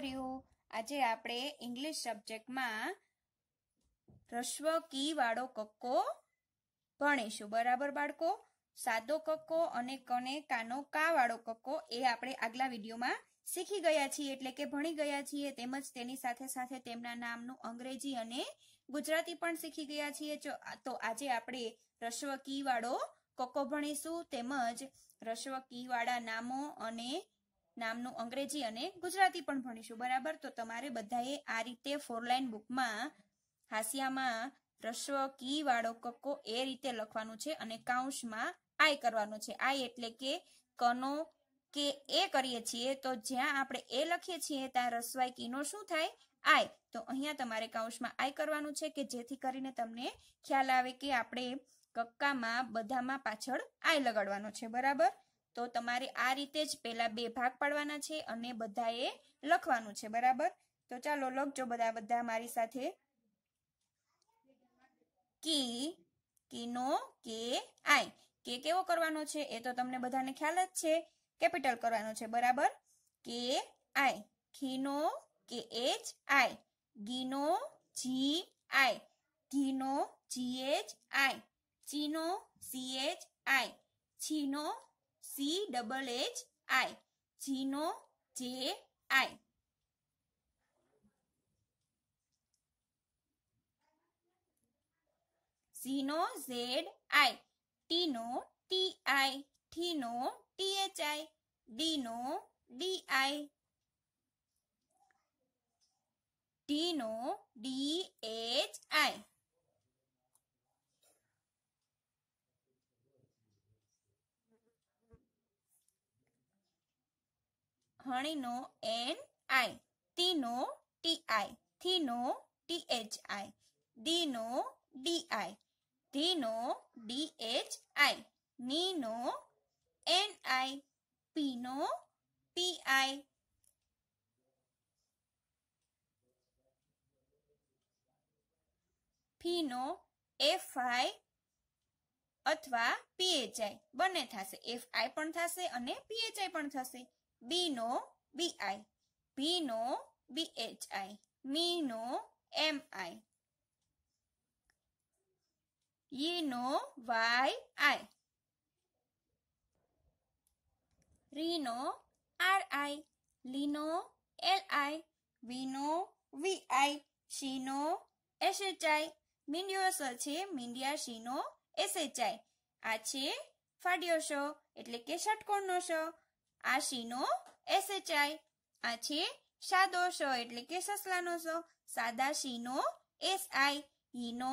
કર્યું આજે આપણે ઇંગ્લિશ સબ્જેક્ટમાં રસ્વ કી વાળો કક્કો ભણીશું બરાબર બાળકો સાદો કક્કો અને કને કાનો કા વાળો કક્કો એ આપણે આગલા વિડીયોમાં શીખી ગયા છીએ એટલે કે ભણી ગયા છીએ તેમજ તેની સાથે સાથે તેમના નામનું અંગ્રેજી અને ગુજરાતી પણ શીખી ગયા છીએ તો આજે આપણે રશ્વ કી વાળો કક્કો ભણીશું તેમજ રશ્વ કી વાળા નામો અને નામનું અંગ્રેજી અને ગુજરાતી પણ ભણીશું બરાબર તો તમારે બધાએ આ રીતે ફોરલાઈન બુકમાં હાસિયામાં રસ્વ કી વાળો કક્કો એ રીતે લખવાનું છે અને કાઉન્સમાં આય કરવાનું છે આઈ એટલે કે કનો કે એ કરીએ છીએ તો જ્યાં આપણે એ લખીએ છીએ ત્યાં રસવાય કીનો શું થાય આય તો અહીંયા તમારે કાઉન્સમાં આય કરવાનું છે કે જેથી કરીને તમને ખ્યાલ આવે કે આપણે કક્કામાં બધામાં પાછળ આઈ લગાડવાનો છે બરાબર તો તમારે આ રીતે જ પહેલા બે ભાગ પાડવાના છે અને બધાએ લખવાનું છે બરાબર તો ચાલો લખજો બધા બધા મારી સાથે કી કીનો કે આઈ કે કેવો કરવાનો છે એ તો તમને બધાને ખ્યાલ જ છે કેપિટલ કરવાનો છે બરાબર કે આઈ ખીનો કે એચ આઈ ગીનો જી આઈ ઘીનો જીએચ આઈ ચીનો સીએચ આઈ છીનો સી ડબલ એચ આઈ જીનો જે આઈ ઝીનો ઝેડ આઈ ટીનો T I T H I ડીનો ડી આઈ ટીનો ડી એચ આઈ ખણીનો એન આઈ તીનો ટી આઈ થીનો ટી એચ આઈ દીનો ડી આઈ ધીનો ડી એચ આઈ નીનો એન આઈ પીનો પી આઈ ફીનો એફ આઈ અથવા પીએચઆઈ બંને થશે એફ આઈ પણ થશે અને પીએચઆઈ પણ થશે Bino, B-I. Bino, B-H-I. Mino, M-I. Yino, Y-I. Rino, R-I. Lino, L-I. Vino, V-I. Shino, S-H-I. મિન્ડ્યુઅસ છે મિન્ડિયા શીનો એસએચઆઈ આ છે ફાડ્યો શો એટલે કે ષટકોણનો શો આશીનો એસએચઆઈ આ છે સાદો સો એટલે કે સસલાનો સો સાદા શીનો એસ આઈ હીનો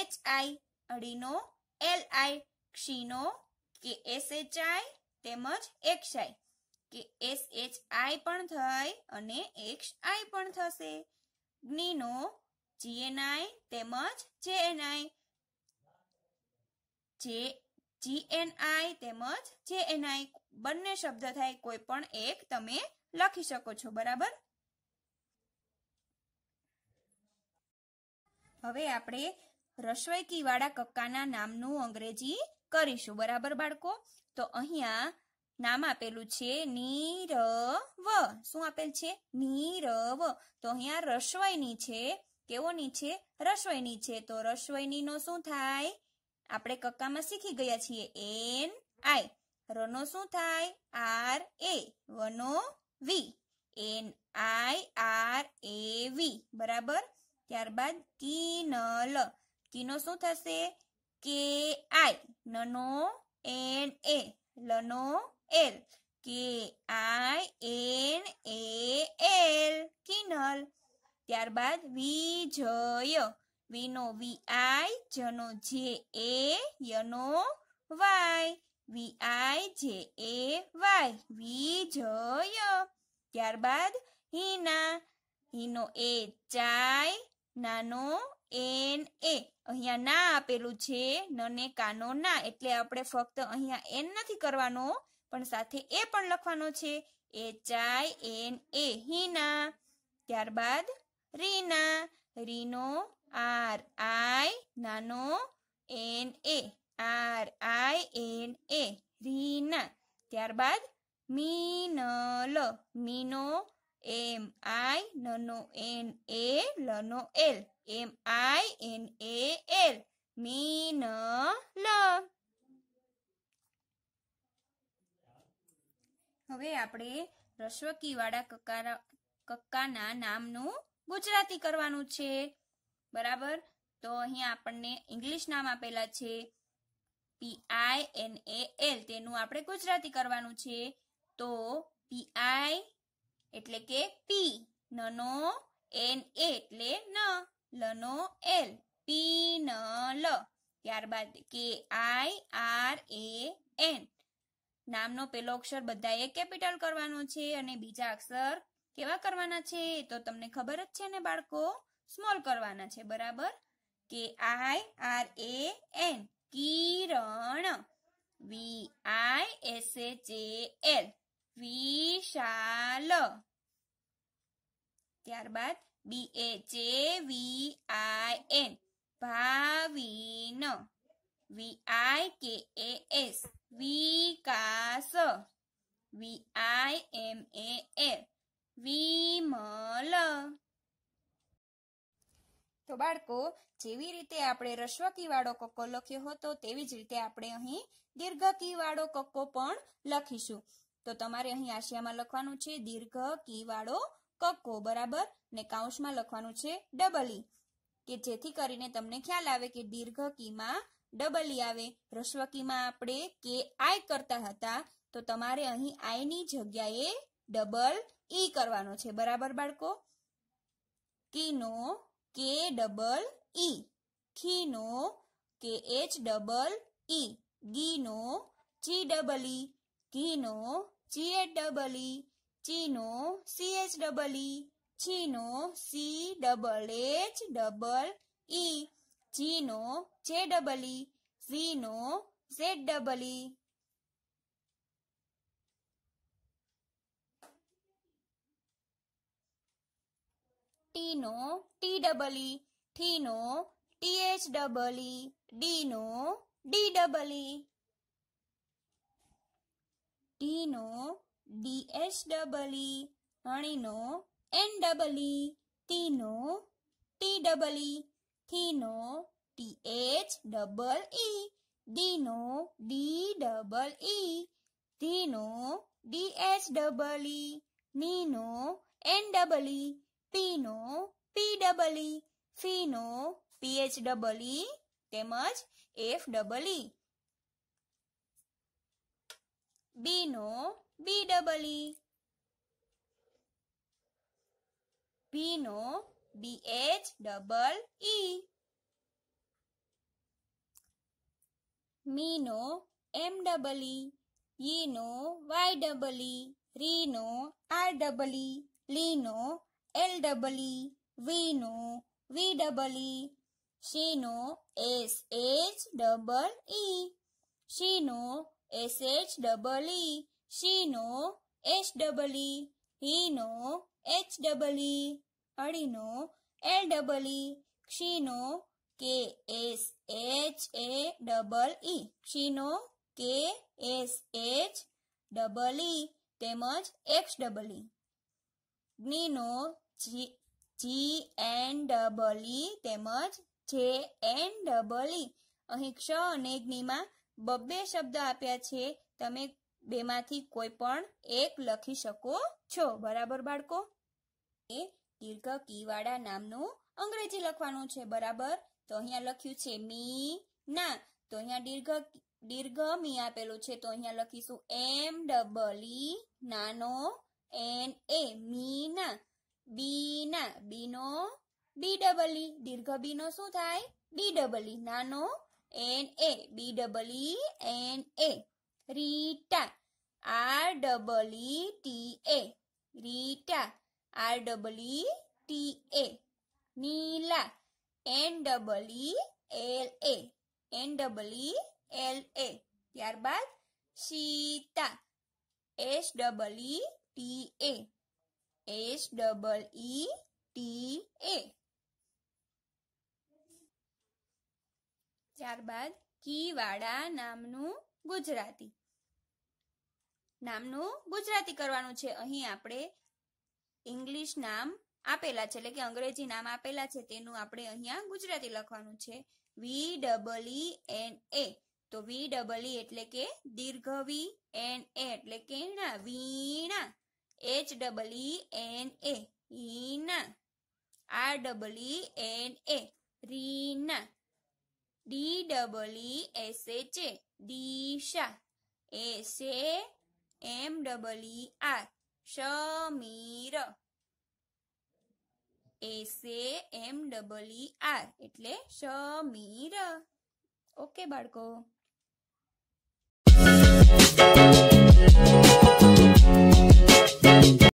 એચ આઈ અડીનો એલ આઈ ક્ષીનો કે એસ એચ આઈ તેમજ એક્ષાઈ કે એસ એચ આઈ પણ થઈ અને એક્ષ આઈ પણ થશે જ્ઞીનો આઈ તેમજ જે એન આઈ જે આઈ તેમજ જે એન આઈ બંને શબ્દ થાય કોઈ પણ એક તમે લખી શકો છો બરાબર હવે આપણે રસોઈકી વાળા કક્કાના નામનું અંગ્રેજી કરીશું બરાબર બાળકો તો અહીંયા નામ આપેલું છે નીરવ શું આપેલ છે નીરવ તો અહીંયા રસોઈની છે કેવોની છે રસોઈની છે તો રસોઈની નો શું થાય આપણે કક્કામાં શીખી ગયા છીએ એન આઈ રનો શું થાય આર એ વનો V N I R A V બરાબર ત્યારબાદ કિનલ કિનો શું થશે કે આઈ નનો એન એ લનો L K I N A L Kinal ત્યારબાદ વિજય વિનો વી આઈ જનો જે એ યનો વાય વી આઈ જે એ વાય વિજય ત્યારબાદ હિના હિનો એ ચાય નાનો એન એ અહીંયા ના આપેલું છે નને કાનો ના એટલે આપણે ફક્ત અહીંયા એન નથી કરવાનો પણ સાથે એ પણ લખવાનો છે એ ચાય એન એ હિના ત્યારબાદ રીના રીનો આર આઈ નાનો N A R I N A Rina ત્યારબાદ મિનલ મીનો એમ આઈ નનો એન એ લનો L M I N A L મીન લ હવે આપણે રસ્વકીવાળા કકારા કક્કાના નામનું ગુજરાતી કરવાનું છે બરાબર તો અહીંયા આપણને ઇંગ્લિશ નામ આપેલા છે પી આઈ એન એ એલ તેનું આપણે ગુજરાતી કરવાનું છે તો પી આઈ એટલે કે પી નનો એન એ એટલે ન લનો એલ પી ન લ ત્યારબાદ કે આઈ આર એ એન નામનો પેલો અક્ષર બધાએ કેપિટલ કરવાનો છે અને બીજા અક્ષર કેવા કરવાના છે તો તમને ખબર જ છે ને બાળકો સ્મોલ કરવાના છે બરાબર K I R A N Kiran V I S H A L ત્યારબાદ B H A V I N Bhavin V I K A S Vikas V I M A L Vimal તો બાળકો જેવી રીતે આપણે રશ્વ કીવાળો કક્કો લખ્યો હતો તેવી જ રીતે આપણે અહીં દીર્ઘ કીવાળો કક્કો પણ લખીશું તો તમારે અહીં આશિયામાં લખવાનું છે દીર્ઘ કીવાળો કક્કો બરાબર ને કાઉન્સમાં લખવાનું છે ડબલી કે જેથી કરીને તમને ખ્યાલ આવે કે દીર્ઘ કીમાં ડબલી આવે રશ્વ કીમાં આપણે કે આઈ કરતા હતા તો તમારે અહીં આઈની જગ્યાએ ડબલ ઈ કરવાનો છે બરાબર બાળકો કીનો કે ડબલ ई थी नो के एच डबल ई गी नो ची डबल ई घी नो ची एच डबल ई ची नो सी एच डबल ई ची नो C double H double E जी नो जे डबल ई जी नो जेड डबल ई टी नो T double E Thino, E, Dino, D double E, Tino, double D-H-E-E, Anino, E, Tino, T double T-E-E. Thino, E, Dino, D double E, Tino, D-E-E. double E, Nino, N double E, Pino, P double E. फीनो P H double E तेमज F double E बी नो B double E पी नो B H double E मी नो M double E ई नो वाई डबल ई री नो आर डबल ई ली नो एल डबल ई वी नो વી ડબલ ઈ શીનો એસ એચ ડબલ ઈ શીનો એસ એચ ડબલ ઈ શીનો એચ ડબલ ઈ હીનો એચ ડબલ ઈ અડીનો એલ ડબલ ઈ ક્ષીનો K S H A double E ક્ષીનો K S H double E તેમજ X double E જ્ઞીનો G G N double E તેમજ J N double ઈ અહીં ક્ષ અને જ્ઞીમાં બબ્બે શબ્દ આપ્યા છે તમે બેમાંથી કોઈ પણ એક લખી શકો છો બરાબર બાળકો એ દીર્ઘ કીવાળા નામનું અંગ્રેજી લખવાનું છે બરાબર તો અહીંયા લખ્યું છે મી ના તો અહીંયા દીર્ઘ દીર્ઘ મી આપેલું છે તો અહીંયા લખીશું એમ ડબલ ઈ નાનો એન એ મી ના બીના બીનો બી ડબલ દીર્ઘ બીનો શું થાય બી ડબલ નાનો N A B double N A Rita R double T A Rita R double T A Nila N double L A N double L A ત્યારબાદ Sita S double T A S double E T A ત્યારબાદ કીવાડા નામનું ગુજરાતી નામનું ગુજરાતી કરવાનું છે અહીં આપણે English નામ આપેલા છે એટલે કે અંગ્રેજી નામ આપેલા છે તેનું આપણે અહીંયા ગુજરાતી લખવાનું છે વી ડબલ ઈ એન એ તો વી ડબલ ઈ એટલે કે દીર્ઘવી એન એ એટલે કે Veena H double N A ઈના R double N A Rina D double S H A Disha S A M double R Shamir S M double R એટલે શમીર ઓકે બાળકો